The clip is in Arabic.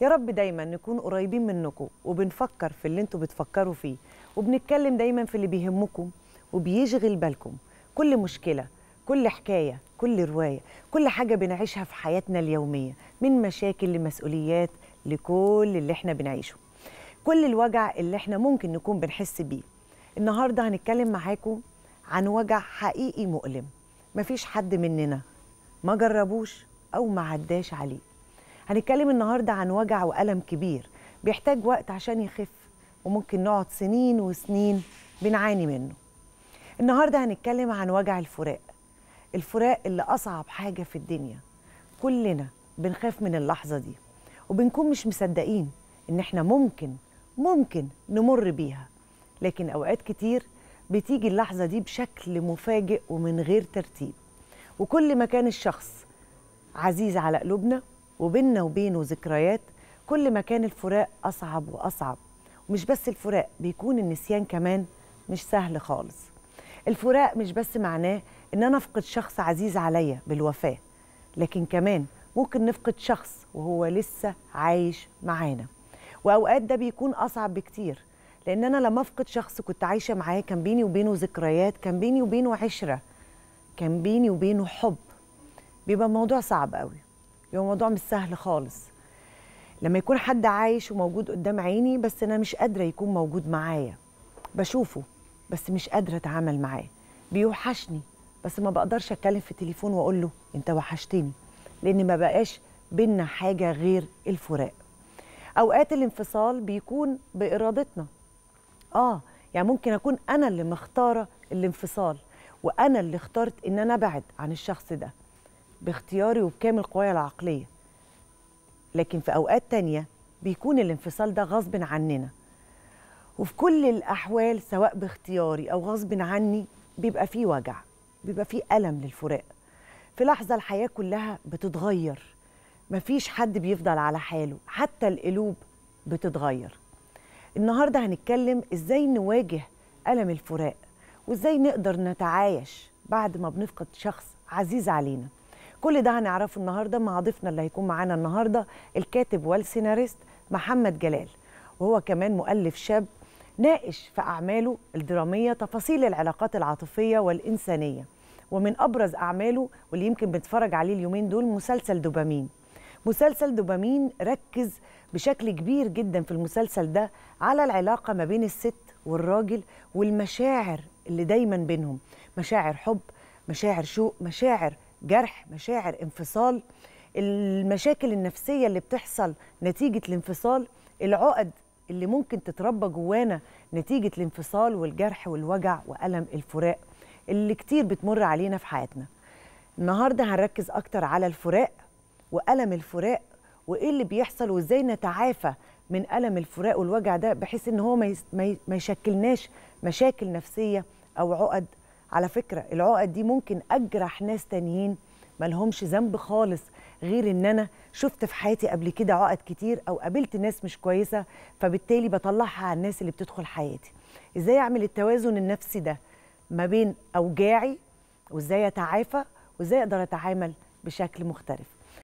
يا رب دايما نكون قريبين منكم وبنفكر في اللي انتوا بتفكروا فيه وبنتكلم دايما في اللي بيهمكم وبيشغل بالكم كل مشكله كل حكايه كل روايه كل حاجه بنعيشها في حياتنا اليوميه من مشاكل لمسؤوليات لكل اللي احنا بنعيشه كل الوجع اللي احنا ممكن نكون بنحس بيه النهارده هنتكلم معاكم عن وجع حقيقي مؤلم مفيش حد مننا ما جربوش او ما عداش عليه هنتكلم النهارده عن وجع وألم كبير بيحتاج وقت عشان يخف وممكن نقعد سنين وسنين بنعاني منه النهارده هنتكلم عن وجع الفراق الفراق اللي أصعب حاجة في الدنيا كلنا بنخاف من اللحظة دي وبنكون مش مصدقين إن إحنا ممكن ممكن نمر بيها لكن أوقات كتير بتيجي اللحظة دي بشكل مفاجئ ومن غير ترتيب وكل ما كان الشخص عزيز على قلوبنا وبيننا وبينه ذكريات كل ما كان الفراق أصعب وأصعب ومش بس الفراق بيكون النسيان كمان مش سهل خالص الفراق مش بس معناه إن أنا أفقد شخص عزيز عليا بالوفاة لكن كمان ممكن نفقد شخص وهو لسه عايش معانا وأوقات ده بيكون أصعب بكتير لأن أنا لما أفقد شخص كنت عايشة معاه كان بيني وبينه ذكريات كان بيني وبينه عشرة كان بيني وبينه حب بيبقى الموضوع صعب قوي بيبقى الموضوع مش سهل خالص لما يكون حد عايش وموجود قدام عيني بس انا مش قادره يكون موجود معايا بشوفه بس مش قادره اتعامل معاه بيوحشني بس ما بقدرش اتكلم في التليفون واقول له انت وحشتني لان ما بقاش بينا حاجه غير الفراق اوقات الانفصال بيكون بارادتنا اه يعني ممكن اكون انا اللي مختاره الانفصال وانا اللي اخترت ان انا ابعد عن الشخص ده باختياري وبكامل قوايا العقليه لكن في اوقات تانية بيكون الانفصال ده غصب عننا وفي كل الاحوال سواء باختياري او غصب عني بيبقى فيه وجع بيبقى فيه الم للفراق في لحظه الحياه كلها بتتغير مفيش حد بيفضل على حاله حتى القلوب بتتغير النهارده هنتكلم ازاي نواجه الم الفراق وازاي نقدر نتعايش بعد ما بنفقد شخص عزيز علينا كل ده هنعرفه النهارده مع ضيفنا اللي هيكون معانا النهارده الكاتب والسيناريست محمد جلال وهو كمان مؤلف شاب ناقش في أعماله الدرامية تفاصيل العلاقات العاطفية والإنسانية ومن أبرز أعماله واللي يمكن بنتفرج عليه اليومين دول مسلسل دوبامين مسلسل دوبامين ركز بشكل كبير جدا في المسلسل ده على العلاقة ما بين الست والراجل والمشاعر اللي دايما بينهم مشاعر حب مشاعر شوق مشاعر جرح مشاعر انفصال المشاكل النفسيه اللي بتحصل نتيجه الانفصال العقد اللي ممكن تتربى جوانا نتيجه الانفصال والجرح والوجع والم الفراق اللي كتير بتمر علينا في حياتنا النهارده هنركز اكتر على الفراق والم الفراق وايه اللي بيحصل وازاي نتعافى من الم الفراق والوجع ده بحيث ان هو ما يشكلناش مشاكل نفسيه او عقد على فكرة العقد دي ممكن أجرح ناس تانيين ملهمش ذنب خالص غير ان انا شفت في حياتي قبل كده عقد كتير او قابلت ناس مش كويسه فبالتالي بطلعها على الناس اللي بتدخل حياتي ازاي اعمل التوازن النفسي ده ما بين اوجاعي وازاي اتعافى وازاي اقدر اتعامل بشكل مختلف